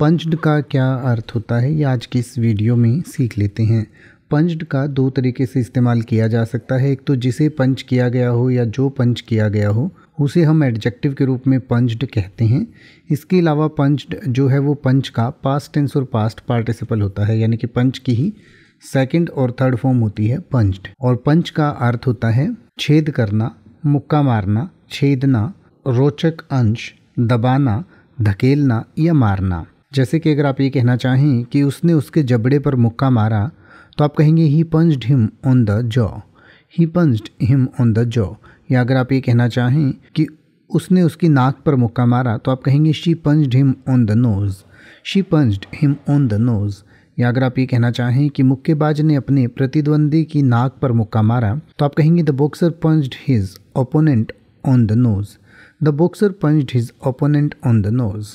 पंचड का क्या अर्थ होता है ये आज की इस वीडियो में सीख लेते हैं पंचड का दो तरीके से इस्तेमाल किया जा सकता है एक तो जिसे पंच किया गया हो या जो पंच किया गया हो उसे हम एडजेक्टिव के रूप में पंचड कहते हैं इसके अलावा पंचड जो है वो पंच का पास्ट टेंस और पास्ट पार्टिसिपल होता है यानी कि पंच की ही सेकंड और थर्ड फॉर्म होती है पंचड और पंच का अर्थ होता है छेद करना मुक्का मारना छेदना रोचक अंश दबाना धकेलना या मारना जैसे कि अगर आप ये कहना चाहें कि उसने उसके जबड़े पर मुक्का मारा तो आप कहेंगे he punch him on the jaw he punched him on the jaw या अगर आप ये कहना चाहें कि उसने उसकी नाक पर मुक्का मारा तो आप कहेंगे she punched him on the nose she punched him on the nose या अगर आप ये कहना चाहें कि मुक्केबाज ने अपने प्रतिद्वंदी की नाक पर मुक्का मारा तो आप कहेंगे the boxer punched his opponent on the nose the boxer punch his opponent on the nose